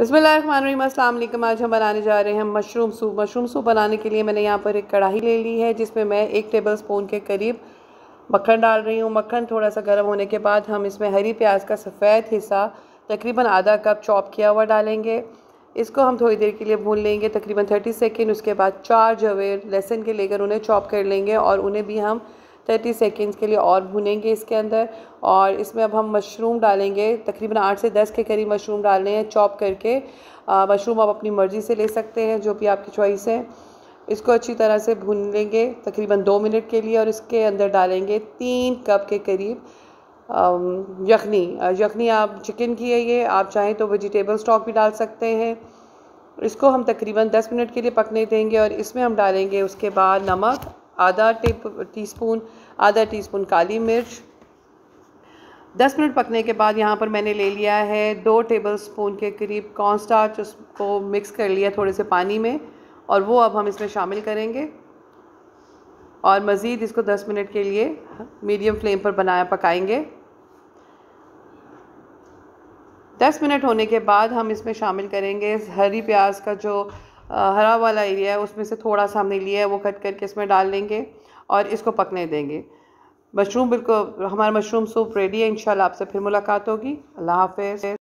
बसमिलीम आज हम बनाने जा रहे हैं मशरूम सूप मशरूम सूप बनाने के लिए मैंने यहाँ पर एक कढ़ाई ले ली है जिसमें मैं एक टेबल स्पून के करीब मक्खन डाल रही हूँ मक्खन थोड़ा सा गर्म होने के बाद हम इसमें हरी प्याज का सफ़ेद हिस्सा तकरीबन आधा कप चॉप किया हुआ डालेंगे इसको हम थोड़ी देर के लिए भून लेंगे तकरीबन थर्टी सेकेंड उसके बाद चार जवेर लहसुन के लेकर उन्हें चॉप कर लेंगे और उन्हें भी हम थर्टी सेकेंड्स के लिए और भुनेंगे इसके अंदर और इसमें अब हम मशरूम डालेंगे तकरीबन आठ से दस के करीब मशरूम डालने हैं चॉप करके मशरूम आप अपनी मर्ज़ी से ले सकते हैं जो भी आपकी चॉइस है इसको अच्छी तरह से भून लेंगे तकरीबन दो मिनट के लिए और इसके अंदर डालेंगे तीन कप के करीब यखनी यखनी आप चिकन की है ये आप चाहें तो वेजिटेबल स्टॉक भी डाल सकते हैं इसको हम तकरीबन 10 मिनट के लिए पकने देंगे और इसमें हम डालेंगे उसके बाद नमक आधा टी स्पून आधा टी स्पून काली मिर्च दस मिनट पकने के बाद यहाँ पर मैंने ले लिया है दो टेबल स्पून के करीब कॉन्स्टाच उसको मिक्स कर लिया थोड़े से पानी में और वो अब हम इसमें शामिल करेंगे और मज़ीद इसको 10 मिनट के लिए मीडियम फ्लेम पर बनाया पकाएंगे 10 मिनट होने के बाद हम इसमें शामिल करेंगे हरी प्याज का जो हरा वाला एरिया है उसमें से थोड़ा सा हमने लिया है वो कट करके इसमें डाल लेंगे और इसको पकने देंगे मशरूम बिल्कुल हमारा मशरूम सूप रेडी है इन आपसे फिर मुलाकात होगी अल्लाह हाफ